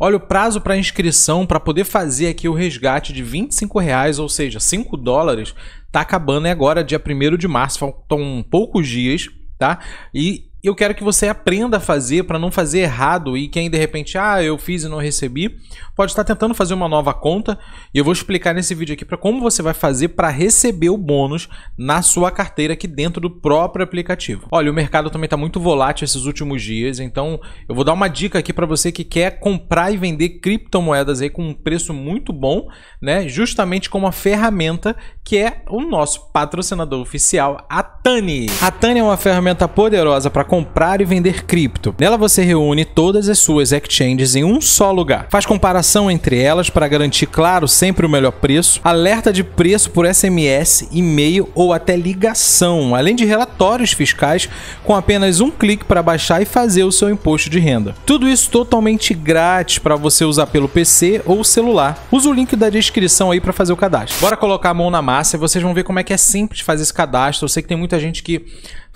Olha, o prazo para inscrição para poder fazer aqui o resgate de 25 reais, ou seja, 5 dólares, tá acabando é agora, dia 1 de março, faltam poucos dias, tá? E eu quero que você aprenda a fazer para não fazer errado e quem de repente, ah, eu fiz e não recebi, pode estar tá tentando fazer uma nova conta e eu vou explicar nesse vídeo aqui para como você vai fazer para receber o bônus na sua carteira aqui dentro do próprio aplicativo. Olha, o mercado também está muito volátil esses últimos dias, então eu vou dar uma dica aqui para você que quer comprar e vender criptomoedas aí com um preço muito bom, né? Justamente com uma ferramenta que é o nosso patrocinador oficial, a Tani. A Tani é uma ferramenta poderosa para comprar e vender cripto. Nela você reúne todas as suas exchanges em um só lugar. Faz comparação entre elas para garantir, claro, sempre o melhor preço, alerta de preço por SMS, e-mail ou até ligação, além de relatórios fiscais com apenas um clique para baixar e fazer o seu imposto de renda. Tudo isso totalmente grátis para você usar pelo PC ou celular. Usa o link da descrição aí para fazer o cadastro. Bora colocar a mão na massa e vocês vão ver como é que é simples fazer esse cadastro. Eu sei que tem muita gente que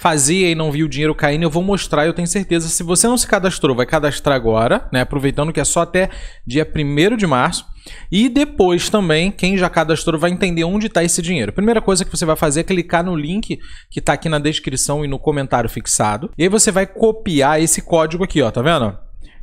fazia e não viu o dinheiro caindo, eu vou mostrar, eu tenho certeza. Se você não se cadastrou, vai cadastrar agora, né? Aproveitando que é só até dia 1 de março. E depois também, quem já cadastrou vai entender onde está esse dinheiro. primeira coisa que você vai fazer é clicar no link que está aqui na descrição e no comentário fixado. E aí você vai copiar esse código aqui, ó, tá vendo?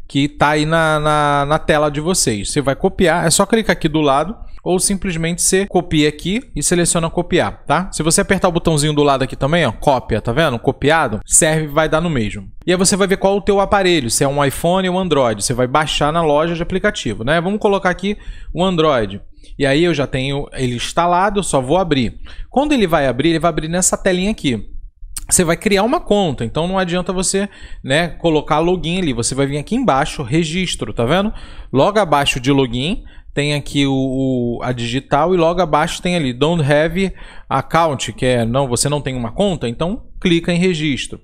Que está aí na, na, na tela de vocês. Você vai copiar, é só clicar aqui do lado ou simplesmente você copia aqui e seleciona copiar, tá? Se você apertar o botãozinho do lado aqui também, ó, cópia, tá vendo? Copiado, serve vai dar no mesmo. E aí você vai ver qual o teu aparelho, se é um iPhone ou um Android. Você vai baixar na loja de aplicativo, né? Vamos colocar aqui o Android. E aí eu já tenho ele instalado, eu só vou abrir. Quando ele vai abrir, ele vai abrir nessa telinha aqui você vai criar uma conta, então não adianta você né, colocar login ali. Você vai vir aqui embaixo, registro, tá vendo? Logo abaixo de login tem aqui o, o, a digital e logo abaixo tem ali don't have account, que é não, você não tem uma conta, então clica em registro.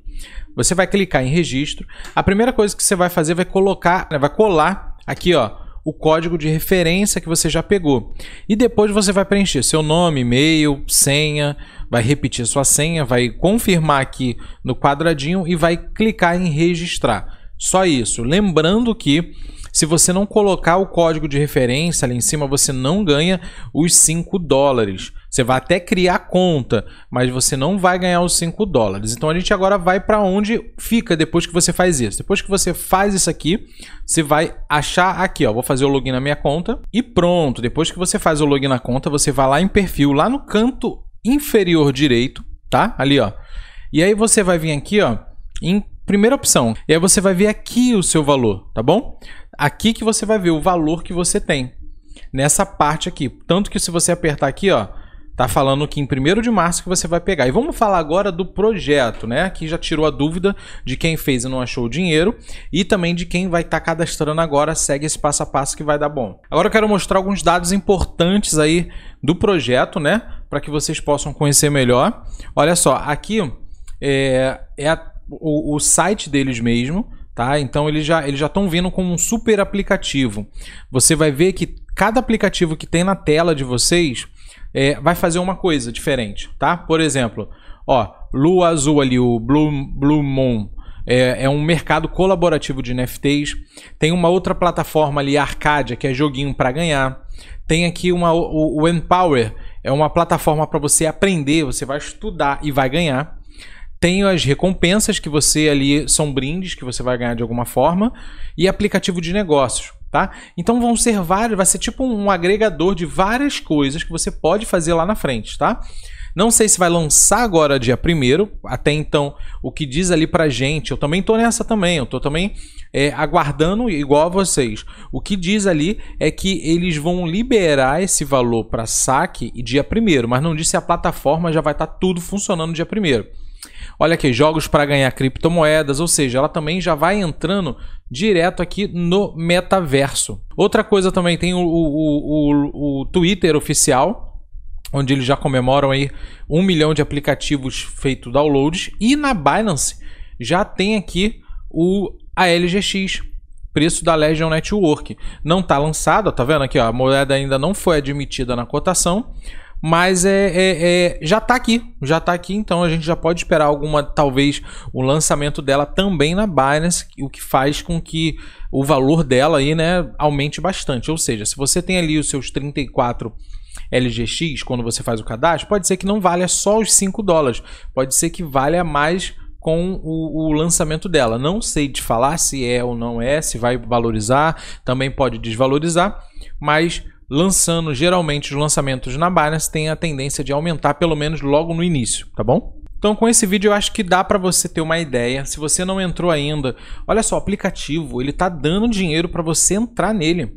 Você vai clicar em registro. A primeira coisa que você vai fazer vai colocar, né, vai colar aqui, ó, o código de referência que você já pegou. E depois você vai preencher seu nome, e-mail, senha, vai repetir sua senha, vai confirmar aqui no quadradinho e vai clicar em registrar. Só isso. Lembrando que se você não colocar o código de referência ali em cima, você não ganha os 5 dólares. Você vai até criar conta, mas você não vai ganhar os 5 dólares. Então a gente agora vai para onde fica depois que você faz isso. Depois que você faz isso aqui, você vai achar aqui, ó, vou fazer o login na minha conta e pronto. Depois que você faz o login na conta, você vai lá em perfil, lá no canto inferior direito, tá? Ali, ó. E aí você vai vir aqui, ó, em primeira opção. E aí você vai ver aqui o seu valor, tá bom? Aqui que você vai ver o valor que você tem. Nessa parte aqui. Tanto que se você apertar aqui, ó, Tá falando que em 1 de março que você vai pegar. E vamos falar agora do projeto, né? Que já tirou a dúvida de quem fez e não achou o dinheiro e também de quem vai estar tá cadastrando agora, segue esse passo a passo que vai dar bom. Agora eu quero mostrar alguns dados importantes aí do projeto, né? Para que vocês possam conhecer melhor. Olha só, aqui é, é a, o, o site deles mesmo, tá? Então eles já eles já estão vindo como um super aplicativo. Você vai ver que cada aplicativo que tem na tela de vocês é, vai fazer uma coisa diferente, tá? Por exemplo, ó, Lua Azul ali, o Blue, Blue Moon, é, é, um mercado colaborativo de NFTs. Tem uma outra plataforma ali, Arcadia, que é joguinho para ganhar. Tem aqui uma, o, o Empower, é uma plataforma para você aprender, você vai estudar e vai ganhar tem as recompensas que você ali são brindes que você vai ganhar de alguma forma e aplicativo de negócios, tá? Então vão ser vários, vai ser tipo um agregador de várias coisas que você pode fazer lá na frente, tá? Não sei se vai lançar agora dia primeiro até então o que diz ali pra gente, eu também tô nessa também, eu tô também é, aguardando igual a vocês. O que diz ali é que eles vão liberar esse valor para saque dia primeiro mas não disse a plataforma já vai estar tá tudo funcionando dia primeiro Olha aqui, jogos para ganhar criptomoedas, ou seja, ela também já vai entrando direto aqui no metaverso. Outra coisa também tem o, o, o, o Twitter oficial, onde eles já comemoram aí um milhão de aplicativos feito downloads. E na Binance já tem aqui o a LGX, preço da Legion Network. Não está lançado, tá vendo aqui? Ó, a moeda ainda não foi admitida na cotação, mas é, é, é, já tá aqui, já tá aqui, então a gente já pode esperar alguma, talvez, o lançamento dela também na Binance, o que faz com que o valor dela aí, né, aumente bastante. Ou seja, se você tem ali os seus 34 LGX quando você faz o cadastro, pode ser que não valha só os 5 dólares, pode ser que valha mais com o, o, lançamento dela. Não sei te falar se é ou não é, se vai valorizar, também pode desvalorizar, mas lançando geralmente os lançamentos na Binance tem a tendência de aumentar pelo menos logo no início, tá bom? Então com esse vídeo eu acho que dá para você ter uma ideia. Se você não entrou ainda, olha só, o aplicativo, ele tá dando dinheiro para você entrar nele.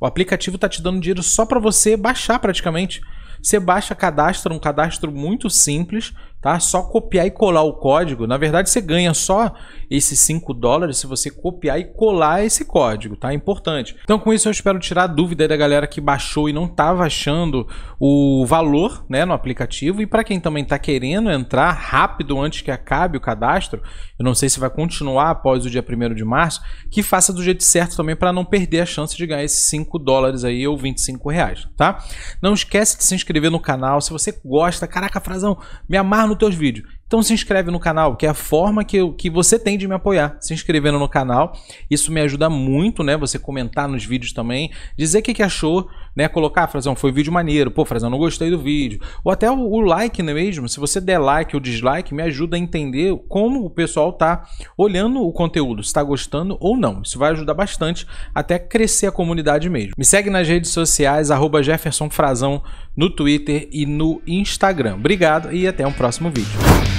O aplicativo tá te dando dinheiro só para você baixar praticamente. Você baixa, cadastra um cadastro muito simples, tá? Só copiar e colar o código. Na verdade, você ganha só esses 5 dólares se você copiar e colar esse código, tá? É importante. Então, com isso, eu espero tirar a dúvida da galera que baixou e não estava achando o valor né, no aplicativo. E para quem também está querendo entrar rápido antes que acabe o cadastro, eu não sei se vai continuar após o dia 1 de março, que faça do jeito certo também para não perder a chance de ganhar esses 5 dólares aí ou 25 reais, tá? Não esquece de se inscrever no canal. Se você gosta, caraca, frasão, me amarra nos teus vídeos. Então se inscreve no canal, que é a forma que, eu, que você tem de me apoiar, se inscrevendo no canal. Isso me ajuda muito, né? Você comentar nos vídeos também, dizer o que, que, achou, né? Colocar, Frasão ah, Frazão, foi vídeo maneiro, pô, Frazão, não gostei do vídeo. Ou até o, o like né, mesmo, se você der like ou dislike, me ajuda a entender como o pessoal tá olhando o conteúdo, se tá gostando ou não. Isso vai ajudar bastante até crescer a comunidade mesmo. Me segue nas redes sociais, arroba Jefferson Frazão no Twitter e no Instagram. Obrigado e até um próximo vídeo.